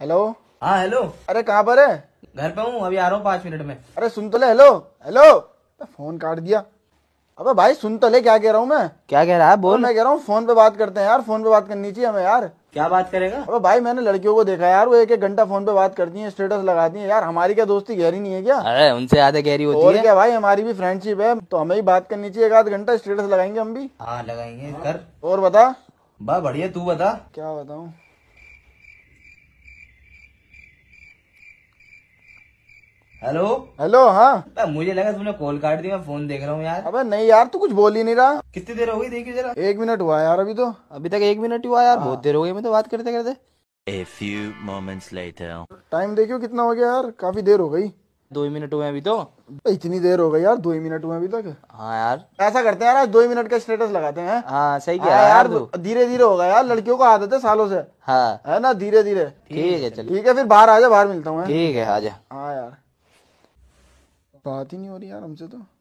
Hello हाँ hello अरे कहाँ पर है घर पे हूँ अभी आ रहा हूँ पांच मिनट में अरे सुन तो ले हेलो तो हेलो फोन काट दिया अबे भाई सुन तो ले क्या कह रहा हूँ मैं क्या कह रहा है बोल मैं कह रहा हूँ फोन पे बात करते हैं यार फोन पे बात करनी चाहिए हमें यार क्या बात करेगा अबे भाई मैंने लड़कियों को देखा यार वो एक एक घंटा फोन पे बात करती है स्टेटस लगाती है यार हमारी क्या दोस्ती गहरी नहीं है क्या अरे उनसे ज्यादा गहरी होती और है क्या भाई हमारी भी फ्रेंडशिप है तो हमें भी बात करनी चाहिए एक आध घंटा स्टेटस लगाएंगे हम भी हाँ लगाएंगे कर और बता बा बढ़िया तू बता क्या बताऊँ हेलो हेलो हाँ मुझे लगा तुमने कॉल काट दी मैं फोन देख रहा हूँ यार अबे नहीं यार तू कुछ बोल ही नहीं रहा कितनी देर हो गई देखिए जरा एक मिनट हुआ यार अभी तो अभी तक एक मिनट हुआ यार बहुत हाँ। देर हो गई मैं तो बात करते करते A few moments later. Time देखियो कितना हो गया यार काफी देर हो गई दो ही मिनट हुए अभी तो इतनी देर हो गई यार दो ही मिनट हुए अभी तक हाँ यार ऐसा करते हैं यार आज दो ही मिनट का स्टेटस लगाते हैं हाँ सही किया हाँ यार धीरे धीरे होगा यार लड़कियों को आदत है सालों से हाँ है ना धीरे धीरे ठीक है चल ठीक है फिर बाहर आ जा बाहर मिलता हूँ ठीक है आ जा बात ही नहीं हो रही यार हमसे तो